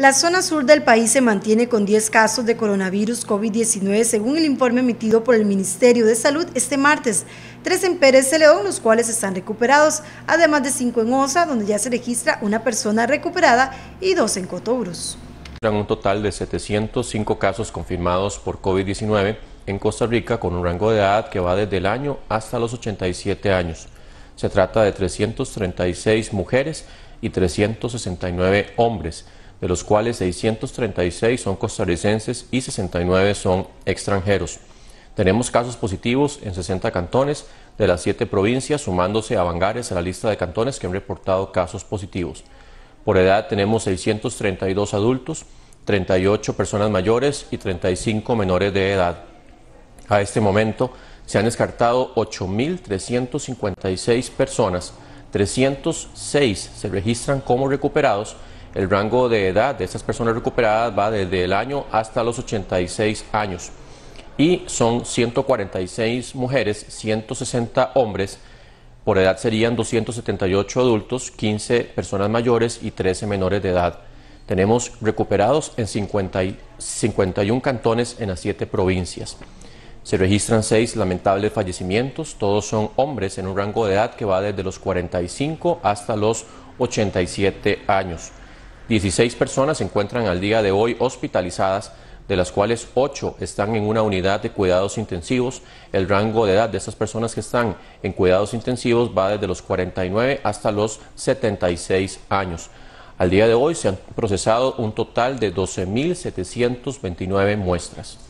La zona sur del país se mantiene con 10 casos de coronavirus COVID-19 según el informe emitido por el Ministerio de Salud este martes. Tres en Pérez León, los cuales están recuperados, además de cinco en Osa, donde ya se registra una persona recuperada, y dos en Cotobros. Un total de 705 casos confirmados por COVID-19 en Costa Rica con un rango de edad que va desde el año hasta los 87 años. Se trata de 336 mujeres y 369 hombres de los cuales 636 son costarricenses y 69 son extranjeros. Tenemos casos positivos en 60 cantones de las 7 provincias, sumándose a Vangares a la lista de cantones que han reportado casos positivos. Por edad tenemos 632 adultos, 38 personas mayores y 35 menores de edad. A este momento se han descartado 8.356 personas, 306 se registran como recuperados, el rango de edad de estas personas recuperadas va desde el año hasta los 86 años y son 146 mujeres, 160 hombres. Por edad serían 278 adultos, 15 personas mayores y 13 menores de edad. Tenemos recuperados en 51 cantones en las 7 provincias. Se registran 6 lamentables fallecimientos, todos son hombres en un rango de edad que va desde los 45 hasta los 87 años. 16 personas se encuentran al día de hoy hospitalizadas, de las cuales 8 están en una unidad de cuidados intensivos. El rango de edad de estas personas que están en cuidados intensivos va desde los 49 hasta los 76 años. Al día de hoy se han procesado un total de 12.729 muestras.